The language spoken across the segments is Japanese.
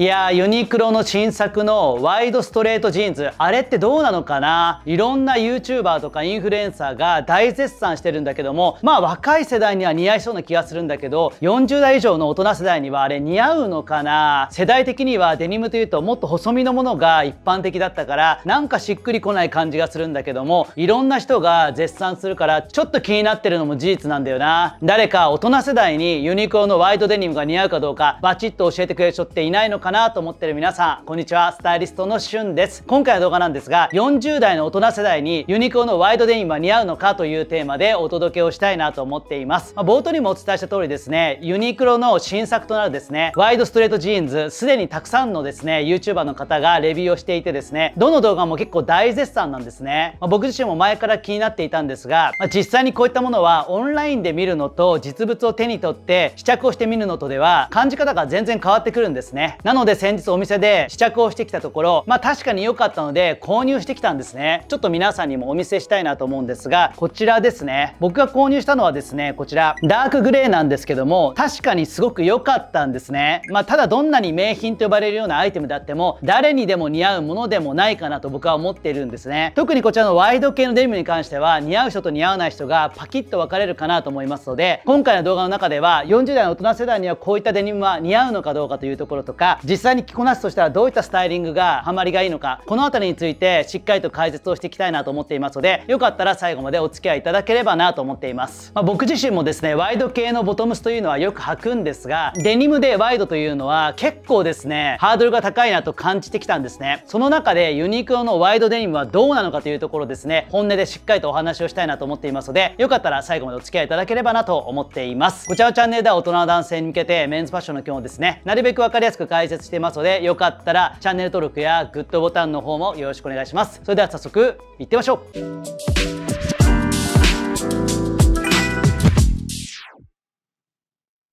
いやーユニクロの新作のワイドストレートジーンズあれってどうなのかないろんな YouTuber とかインフルエンサーが大絶賛してるんだけどもまあ若い世代には似合いそうな気がするんだけど40代以上の大人世代にはあれ似合うのかな世代的にはデニムというともっと細身のものが一般的だったからなんかしっくりこない感じがするんだけどもいろんな人が絶賛するからちょっと気になってるのも事実なんだよな誰か大人世代にユニクロのワイドデニムが似合うかどうかバチッと教えてくれる人っていないのかかなと思ってる皆さんこんにちはスタイリストのしゅんです今回の動画なんですが40代の大人世代にユニクロのワイドデニムは似合うのかというテーマでお届けをしたいなと思っています、まあ、冒頭にもお伝えした通りですねユニクロの新作となるですねワイドストレートジーンズすでにたくさんのですね YouTuber の方がレビューをしていてですねどの動画も結構大絶賛なんですね、まあ、僕自身も前から気になっていたんですが、まあ、実際にこういったものはオンラインで見るのと実物を手に取って試着をしてみるのとでは感じ方が全然変わってくるんですねなのので先日お店で試着をしてきたところ、まあ確かに良かったので購入してきたんですね。ちょっと皆さんにもお見せしたいなと思うんですが、こちらですね。僕が購入したのはですね、こちら、ダークグレーなんですけども、確かにすごく良かったんですね。まあただどんなに名品と呼ばれるようなアイテムであっても、誰にでも似合うものでもないかなと僕は思っているんですね。特にこちらのワイド系のデニムに関しては、似合う人と似合わない人がパキッと分かれるかなと思いますので、今回の動画の中では、40代の大人世代にはこういったデニムは似合うのかどうかというところとか、実際に着こなすとしたらどういったスタイリングがハマりがいいのかこの辺りについてしっかりと解説をしていきたいなと思っていますのでよかったら最後までお付き合いいただければなと思っています、まあ、僕自身もですねワイド系のボトムスというのはよく履くんですがデニムでワイドというのは結構ですねハードルが高いなと感じてきたんですねその中でユニクロのワイドデニムはどうなのかというところですね本音でしっかりとお話をしたいなと思っていますのでよかったら最後までお付き合いいただければなと思っていますこちらのチャンネルでは大人の男性に向けてメンズファッションの基本をですねなるべく分かりやすく解説してますので、よかったらチャンネル登録やグッドボタンの方もよろしくお願いします。それでは早速、いってみましょう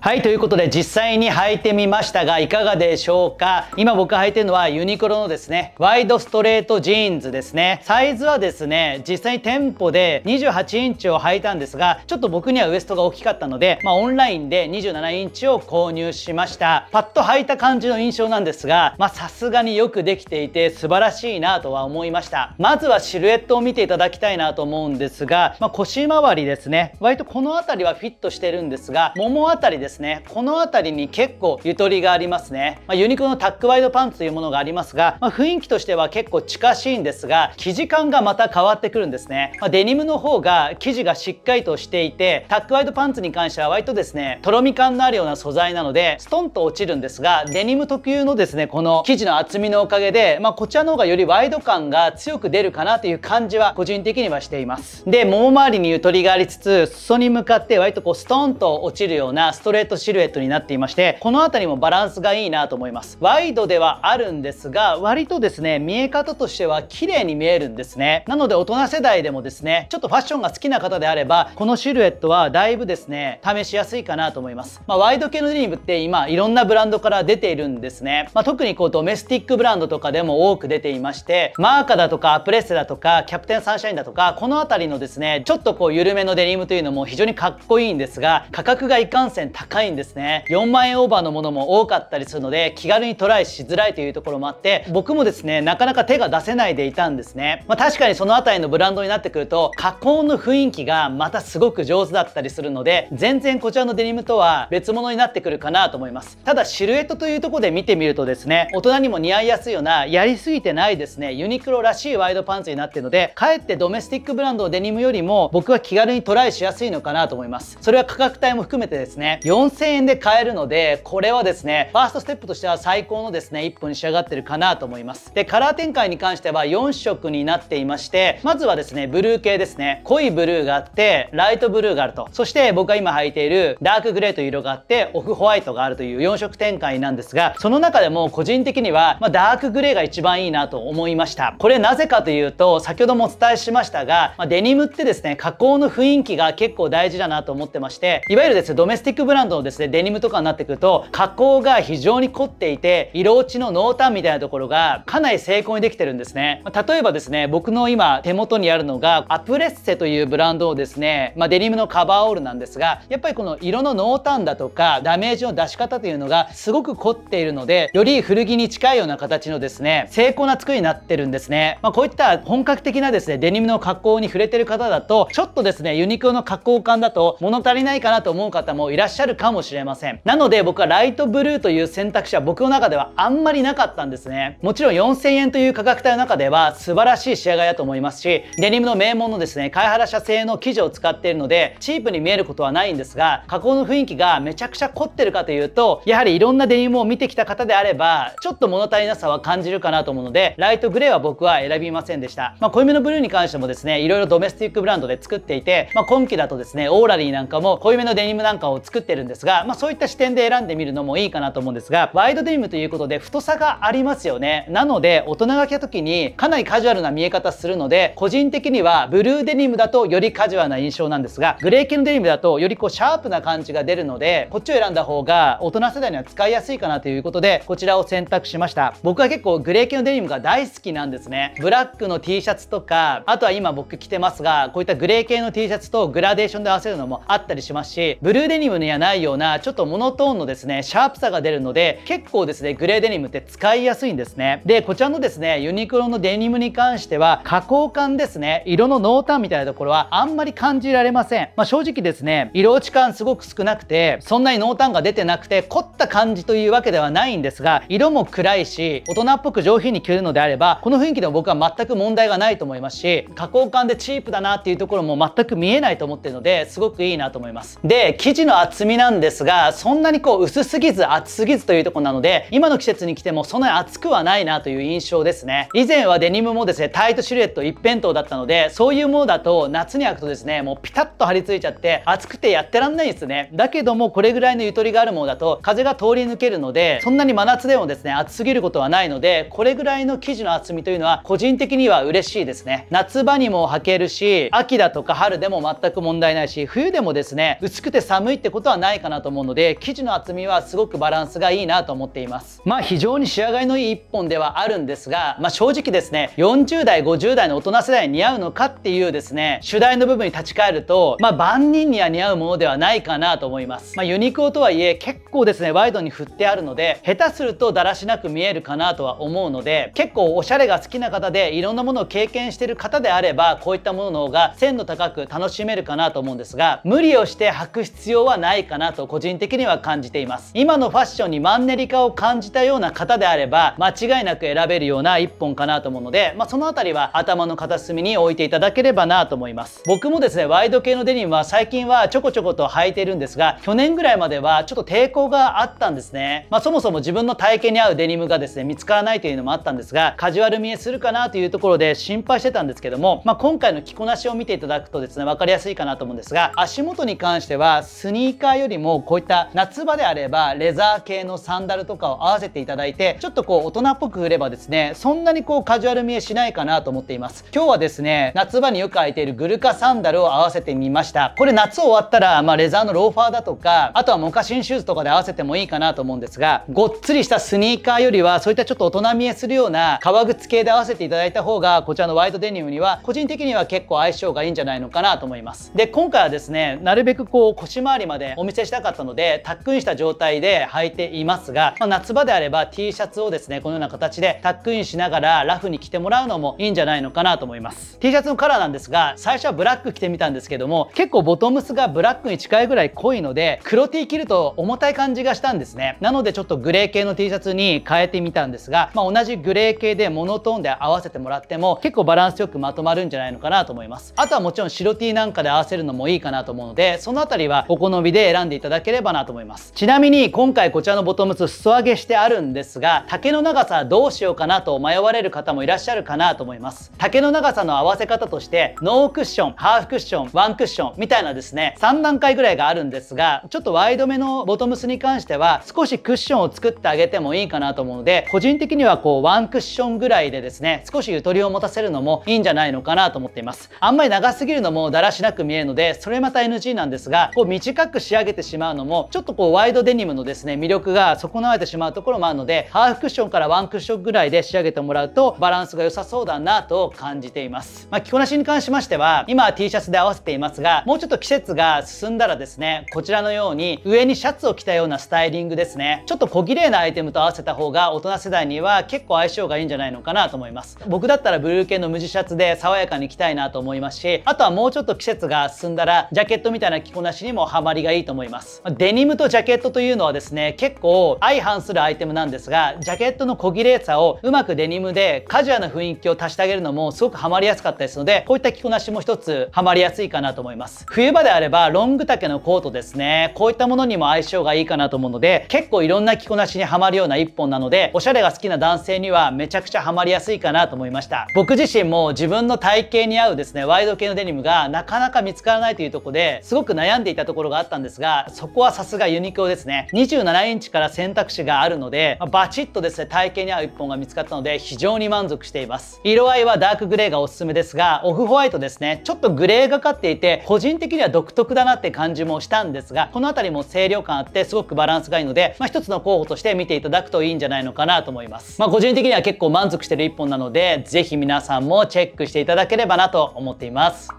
はい、ということで実際に履いてみましたがいかがでしょうか今僕履いてるのはユニクロのですね、ワイドストレートジーンズですね。サイズはですね、実際に店舗で28インチを履いたんですが、ちょっと僕にはウエストが大きかったので、まあ、オンラインで27インチを購入しました。パッと履いた感じの印象なんですが、まさすがによくできていて素晴らしいなとは思いました。まずはシルエットを見ていただきたいなと思うんですが、まあ、腰回りですね。割とこの辺りはフィットしてるんですが、もも辺りですですねこの辺りに結構ゆとりがありますね、まあ、ユニクロのタックワイドパンツというものがありますが、まあ、雰囲気としては結構近しいんですが生地感がまた変わってくるんですね、まあ、デニムの方が生地がしっかりとしていてタックワイドパンツに関しては割とですねとろみ感のあるような素材なのでストンと落ちるんですがデニム特有のですねこの生地の厚みのおかげで、まあ、こちらの方がよりワイド感が強く出るかなという感じは個人的にはしていますでもも周りにゆとりがありつつ裾に向かって割とこうストンと落ちるようなストレレートシルエットになっていましてこの辺りもバランスがいいなと思いますワイドではあるんですが割とですね見え方としては綺麗に見えるんですねなので大人世代でもですねちょっとファッションが好きな方であればこのシルエットはだいぶですね試しやすいかなと思います、まあ、ワイド系のデニムって今いろんなブランドから出ているんですね、まあ、特にこうドメスティックブランドとかでも多く出ていましてマーカだとかアプレッセだとかキャプテンサンシャインだとかこの辺りのですねちょっとこう緩めのデニムというのも非常にかっこいいんですが価格がいかんせん高高いんですね4万円オーバーのものも多かったりするので気軽にトライしづらいというところもあって僕もですねなかなか手が出せないでいたんですね、まあ、確かにその辺りのブランドになってくると加工の雰囲気がまたすごく上手だったりするので全然こちらのデニムとは別物になってくるかなと思いますただシルエットというとこで見てみるとですね大人にも似合いやすいようなやりすぎてないですねユニクロらしいワイドパンツになってるのでかえってドメスティックブランドデニムよりも僕は気軽にトライしやすいのかなと思いますそれは価格帯も含めてですね4 4000円で買えるので、これはですね、ファーストステップとしては最高のですね、1本に仕上がってるかなと思います。で、カラー展開に関しては4色になっていまして、まずはですね、ブルー系ですね。濃いブルーがあって、ライトブルーがあると。そして僕が今履いているダークグレーという色があって、オフホワイトがあるという4色展開なんですが、その中でも個人的には、まあ、ダークグレーが一番いいなと思いました。これなぜかというと、先ほどもお伝えしましたが、まあ、デニムってですね、加工の雰囲気が結構大事だなと思ってまして、いわゆるですね、ドメスティックブランドなどのですねデニムとかになってくると加工が非常に凝っていて色落ちの濃淡みたいなところがかなり精巧にできてるんですね例えばですね僕の今手元にあるのがアプレッセというブランドのですね、まあ、デニムのカバーオールなんですがやっぱりこの色の濃淡だとかダメージの出し方というのがすごく凝っているのでより古着に近いような形のですね精巧な作りになってるんですね、まあ、こういった本格的なですねデニムの加工に触れてる方だとちょっとですねユニクロの加工感だと物足りないかなと思う方もいらっしゃるかもしれません。なので僕はライトブルーという選択肢は僕の中ではあんまりなかったんですね。もちろん4000円という価格帯の中では素晴らしい仕上がりだと思いますし、デニムの名門のですね、貝原社製の生地を使っているので、チープに見えることはないんですが、加工の雰囲気がめちゃくちゃ凝ってるかというと、やはりいろんなデニムを見てきた方であれば、ちょっと物足りなさは感じるかなと思うので、ライトグレーは僕は選びませんでした。まあ、濃いめのブルーに関してもですね、いろいろドメスティックブランドで作っていて、まあ、今季だとですね、オーラリーなんかも濃いめのデニムなんかを作ってるんんですが、まあ、そういった視点で選んでみるのもいいかなと思うんですがワイドデニムということで太さがありますよねなので大人が着た時にかなりカジュアルな見え方するので個人的にはブルーデニムだとよりカジュアルな印象なんですがグレー系のデニムだとよりこうシャープな感じが出るのでこっちを選んだ方が大人世代には使いやすいかなということでこちらを選択しました僕は結構グレー系のデニムが大好きなんですねブラックの T シャツとかあとは今僕着てますがこういったグレー系の T シャツとグラデーションで合わせるのもあったりしますしブルーデニムにはないないようなちょっとモノトーンのですねシャープさが出るので結構ですねグレーデニムって使いやすいんですねでこちらのですねユニクロのデニムに関しては加工感ですね色の濃淡みたいなところはあんまり感じられません、まあ、正直ですね色落ち感すごく少なくてそんなに濃淡が出てなくて凝った感じというわけではないんですが色も暗いし大人っぽく上品に着るのであればこの雰囲気でも僕は全く問題がないと思いますし加工感でチープだなっていうところも全く見えないと思ってるのですごくいいなと思いますで生地の厚みななんですが、そんなにこう薄すぎず厚すぎずというとこなので、今の季節に来てもそんなに暑くはないなという印象ですね。以前はデニムもですね、タイトシルエット一辺倒だったので、そういうものだと夏に履くとですね、もうピタッと張り付いちゃって、暑くてやってらんないんですね。だけどもこれぐらいのゆとりがあるものだと風が通り抜けるので、そんなに真夏でもですね、暑すぎることはないので、これぐらいの生地の厚みというのは個人的には嬉しいですね。夏場にも履けるし、秋だとか春でも全く問題ないし、冬でもですね、薄くて寒いってことはないないかなと思うので生地の厚みはすごくバランスがいいなと思っていますまあ非常に仕上がりのいい1本ではあるんですが、まあ、正直ですね40代50代の大人世代に似合うのかっていうですね主題の部分に立ち返るとまあ、万人には似合うものではないかなと思いますまあ、ユニクロとはいえ結構ですねワイドに振ってあるので下手するとだらしなく見えるかなとは思うので結構おしゃれが好きな方でいろんなものを経験してる方であればこういったものの方が鮮度高く楽しめるかなと思うんですが無理をして履く必要はないかなかなと個人的には感じています今のファッションにマンネリ化を感じたような方であれば間違いなく選べるような一本かなと思うので、まあ、その辺りは頭の片隅に置いていただければなと思います僕もですねワイド系のデニムは最近はちょこちょこと履いてるんですが去年ぐらいまではちょっと抵抗があったんですね、まあ、そもそも自分の体型に合うデニムがですね見つからないというのもあったんですがカジュアル見えするかなというところで心配してたんですけども、まあ、今回の着こなしを見ていただくとですね分かりやすいかなと思うんですが足元に関してはスニーカーよりよりもこういった夏場であればレザー系のサンダルとかを合わせていただいてちょっとこう大人っぽく振ればですねそんなにこうカジュアル見えしないかなと思っています今日はですね夏場によく履いているグルカサンダルを合わせてみましたこれ夏終わったら、まあ、レザーのローファーだとかあとはモカシンシューズとかで合わせてもいいかなと思うんですがごっつりしたスニーカーよりはそういったちょっと大人見えするような革靴系で合わせていただいた方がこちらのワイドデニムには個人的には結構相性がいいんじゃないのかなと思いますで今回はですねなるべくこう腰回りまでお見成したかったのでタックインした状態で履いていますが、まあ、夏場であれば T シャツをですねこのような形でタックインしながらラフに着てもらうのもいいんじゃないのかなと思います T シャツのカラーなんですが最初はブラック着てみたんですけども結構ボトムスがブラックに近いぐらい濃いので黒 T 着ると重たい感じがしたんですねなのでちょっとグレー系の T シャツに変えてみたんですが、まあ、同じグレー系でモノトーンで合わせてもらっても結構バランスよくまとまるんじゃないのかなと思いますあとはもちろん白 T なんかで合わせるのもいいかなと思うのでその辺りはお好みで選んでんでいただければなと思いますちなみに今回こちらのボトムス裾上げしてあるんですが丈の長さどうしようかなと迷われる方もいらっしゃるかなと思います丈の長さの合わせ方としてノークッションハーフクッションワンクッションみたいなですね3段階ぐらいがあるんですがちょっとワイドめのボトムスに関しては少しクッションを作ってあげてもいいかなと思うので個人的にはこうワンクッションぐらいでですね少しゆとりを持たせるのもいいんじゃないのかなと思っていますあんまり長すぎるのもだらしなく見えるのでそれまた NG なんですがこう短く仕上げててしまうのもちょっとこうワイドデニムのですね魅力が損なわれてしまうところもあるのでハーフクッションからワンクッションぐらいで仕上げてもらうとバランスが良さそうだなと感じています、まあ、着こなしに関しましては今は T シャツで合わせていますがもうちょっと季節が進んだらですねこちらのように上にシャツを着たようなスタイリングですねちょっと小綺麗なアイテムと合わせた方が大人世代には結構相性がいいんじゃないのかなと思います僕だったらブルー系の無地シャツで爽やかに着たいなと思いますしあとはもうちょっと季節が進んだらジャケットみたいな着こなしにもハマりがいいと思いますいます。デニムとジャケットというのはですね、結構相反するアイテムなんですが、ジャケットの小れいさをうまくデニムでカジュアルな雰囲気を足してあげるのもすごくハマりやすかったですので、こういった着こなしも一つハマりやすいかなと思います。冬場であればロング丈のコートですね、こういったものにも相性がいいかなと思うので、結構いろんな着こなしにはまるような一本なので、おしゃれが好きな男性にはめちゃくちゃハマりやすいかなと思いました。僕自身も自分の体型に合うですね、ワイド系のデニムがなかなか見つからないというとこで、すごく悩んでいたところがあったんですが、そこはさすがユニクロですね27インチから選択肢があるので、まバチッとですね体型に合う1本が見つかったので非常に満足しています色合いはダークグレーがおすすめですがオフホワイトですねちょっとグレーがかっていて個人的には独特だなって感じもしたんですがこの辺りも清涼感あってすごくバランスがいいので、まあ、一つの候補として見ていただくといいんじゃないのかなと思います、まあ、個人的には結構満足してる1本なので是非皆さんもチェックしていただければなと思っています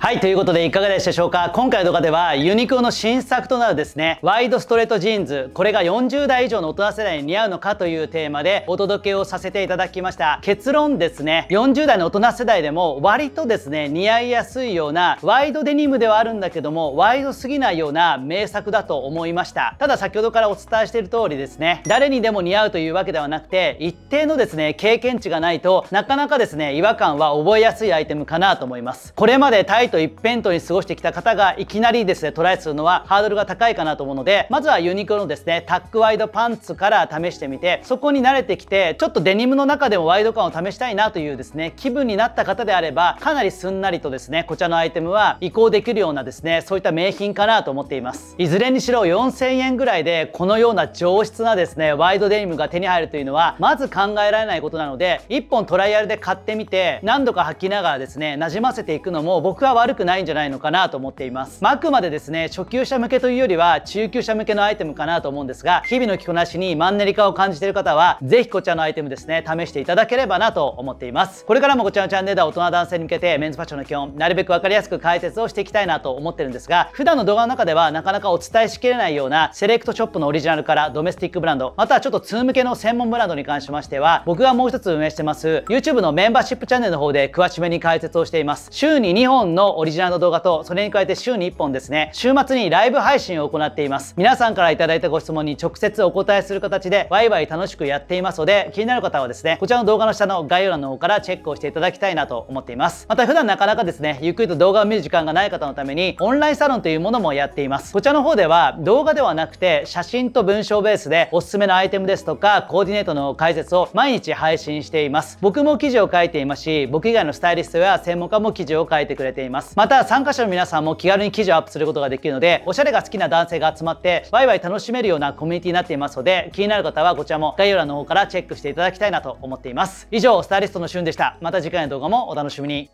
はい、ということでいかがでしたでしょうか今回の動画ではユニクロの新作となるですね、ワイドストレートジーンズ、これが40代以上の大人世代に似合うのかというテーマでお届けをさせていただきました。結論ですね、40代の大人世代でも割とですね、似合いやすいようなワイドデニムではあるんだけども、ワイドすぎないような名作だと思いました。ただ先ほどからお伝えしている通りですね、誰にでも似合うというわけではなくて、一定のですね、経験値がないとなかなかですね、違和感は覚えやすいアイテムかなと思います。これまでと一辺倒に過ごしてきた方がいきなりですねトライするのはハードルが高いかなと思うのでまずはユニクロのですねタックワイドパンツから試してみてそこに慣れてきてちょっとデニムの中でもワイド感を試したいなというですね気分になった方であればかなりすんなりとですねこちらのアイテムは移行できるようなですねそういった名品かなと思っていますいずれにしろ4000円ぐらいでこのような上質なですねワイドデニムが手に入るというのはまず考えられないことなので1本トライアルで買ってみて何度か履きながらですねなじませていくのも僕は悪くないんじゃないのかなと思っていますあ、あくまでですね初級者向けというよりは中級者向けのアイテムかなと思うんですが日々の着こなしにマンネリ化を感じている方はぜひこちらのアイテムですね試していただければなと思っていますこれからもこちらのチャンネルでは大人男性に向けてメンズファッションの基本なるべく分かりやすく解説をしていきたいなと思ってるんですが普段の動画の中ではなかなかお伝えしきれないようなセレクトショップのオリジナルからドメスティックブランドまたはちょっと通向けの専門ブランドに関しましては僕がもう一つ運営してます YouTube のメンバーシップチャンネルの方で詳しめに解説をしています週に2本のオリジナルの動画と、それに加えて週に1本ですね、週末にライブ配信を行っています。皆さんから頂いたご質問に直接お答えする形で、ワイワイ楽しくやっていますので、気になる方はですね、こちらの動画の下の概要欄の方からチェックをしていただきたいなと思っています。また普段なかなかですね、ゆっくりと動画を見る時間がない方のために、オンラインサロンというものもやっています。こちらの方では、動画ではなくて、写真と文章ベースで、おすすめのアイテムですとか、コーディネートの解説を毎日配信しています。僕も記事を書いていますし、僕以外のスタイリストや専門家も記事を書いてくれています。ますまた参加者の皆さんも気軽に記事をアップすることができるのでおしゃれが好きな男性が集まってワイワイ楽しめるようなコミュニティになっていますので気になる方はこちらも概要欄の方からチェックしていただきたいなと思っています以上スタイリストのしゅんでしたまた次回の動画もお楽しみに